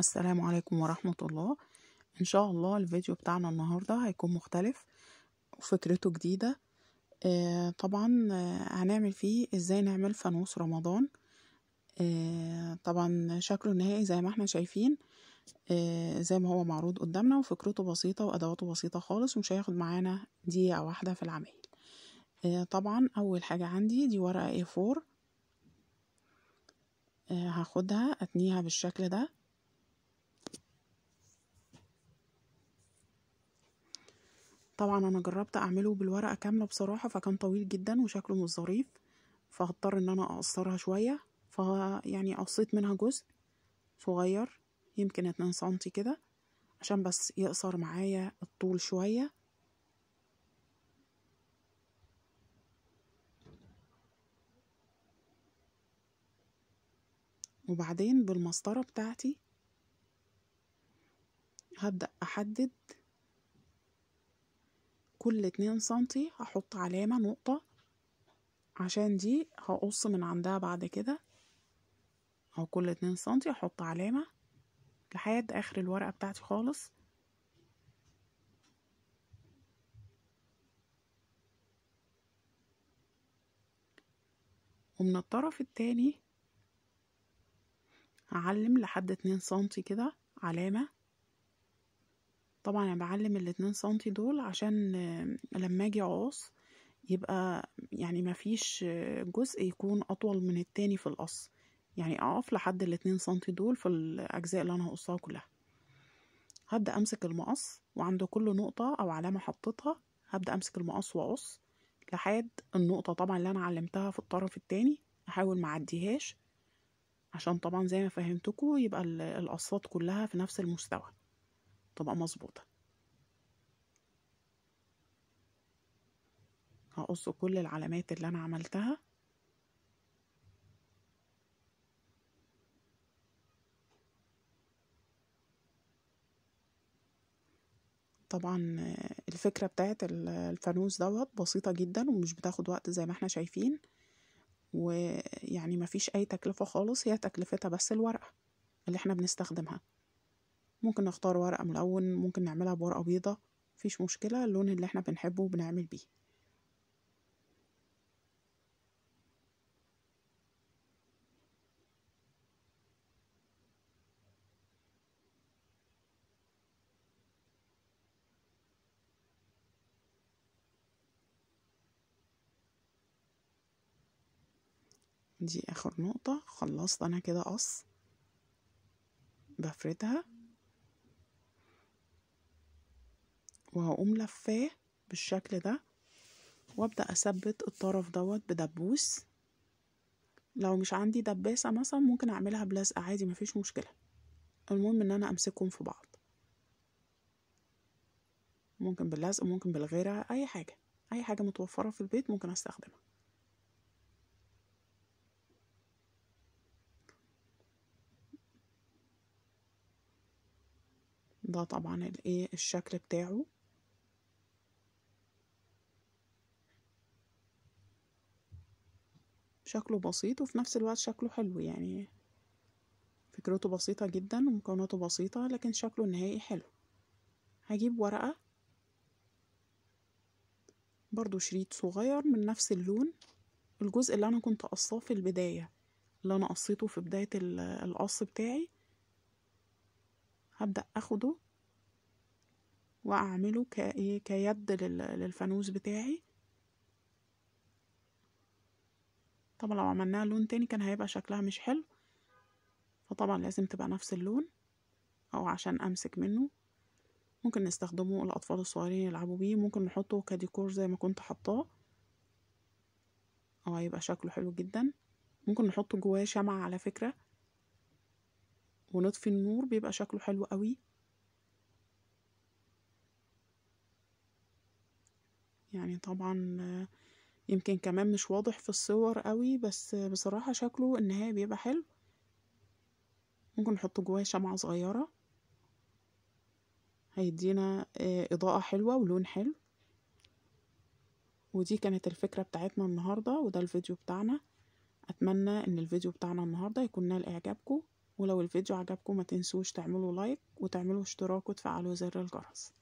السلام عليكم ورحمة الله إن شاء الله الفيديو بتاعنا النهاردة هيكون مختلف وفكرته جديدة آه، طبعا آه، هنعمل فيه إزاي نعمل فانوس رمضان آه، طبعا شكله النهائي زي ما احنا شايفين زي ما هو معروض قدامنا وفكرته بسيطة وأدواته بسيطة خالص ومش هياخد معانا دقيقة واحدة في العمل طبعا أول حاجة عندي دي ورقة A4 هاخدها أتنيها بالشكل ده طبعا انا جربت اعمله بالورقه كامله بصراحه فكان طويل جدا وشكله مش ظريف فهضطر ان انا اقصرها شويه فيعني قصيت منها جزء صغير يمكن اتنين سنتي كده عشان بس يقصر معايا الطول شويه وبعدين بالمسطره بتاعتي هبدا احدد كل اتنين سنتي هحط علامة نقطة عشان دي هقص من عندها بعد كده أو كل اتنين سنتي هحط علامة لحد آخر الورقة بتاعتي خالص ومن الطرف التاني هعلم لحد اتنين سنتي كده علامة طبعا انا بعلم الاتنين سنتي دول عشان آه، لما اجي اقص يبقى يعني مفيش آه، جزء يكون اطول من التاني في القص يعني اقف لحد الاتنين سنتي دول في الاجزاء اللي انا هقصها كلها هبدا امسك المقص وعند كل نقطه او علامه حطيتها هبدا امسك المقص واقص لحد النقطه طبعا اللي انا علمتها في الطرف التاني احاول ما عديهاش عشان طبعا زي ما فهمتكم يبقى القصات كلها في نفس المستوى تبقى مظبوطة هقص كل العلامات اللي أنا عملتها طبعا الفكرة بتاعت الفانوس دوت بسيطة جدا ومش بتاخد وقت زي ما احنا شايفين ويعني مفيش أي تكلفة خالص هي تكلفتها بس الورقة اللي احنا بنستخدمها ممكن نختار ورقة ملون ممكن نعملها بورقة بيضة مفيش مشكلة اللون اللي احنا بنحبه بنعمل بيه دي اخر نقطة خلصت انا كده قص بفردها وهقوم لفاه بالشكل ده وابدأ اثبت الطرف دوت بدبوس لو مش عندي دباسة مثلا ممكن اعملها بلزق عادي مفيش مشكلة المهم ان انا امسكهم في بعض ممكن باللزق ممكن بالغيرة اي حاجة اي حاجة متوفرة في البيت ممكن استخدمها ده طبعا الايه الشكل بتاعه شكله بسيط وفي نفس الوقت شكله حلو يعني فكرته بسيطة جدا ومكوناته بسيطة لكن شكله النهائي حلو هجيب ورقة برضو شريط صغير من نفس اللون الجزء اللي أنا كنت قصاه في البداية اللي أنا قصيته في بداية القص بتاعي هبدأ أخده وأعمله إيه، كيد للفانوس بتاعي طبعا لو عملناها لون تاني كان هيبقى شكلها مش حلو فطبعا لازم تبقى نفس اللون او عشان امسك منه ممكن نستخدمه الاطفال الصغيرين يلعبوا بيه ممكن نحطه كديكور زي ما كنت حطاه او هيبقى شكله حلو جدا ممكن نحط جواه شمعة على فكرة ونطفي النور بيبقى شكله حلو قوي يعني طبعا يمكن كمان مش واضح في الصور قوي بس بصراحة شكله النهاية بيبقى حلو ممكن نحط جواه شمعة صغيرة هيدينا آه، إضاءة حلوة ولون حلو ودي كانت الفكرة بتاعتنا النهاردة وده الفيديو بتاعنا أتمنى إن الفيديو بتاعنا النهاردة يكون نال إعجابكم ولو الفيديو عجبكم ما تنسوش تعملوا لايك وتعملوا اشتراك وتفعلوا زر الجرس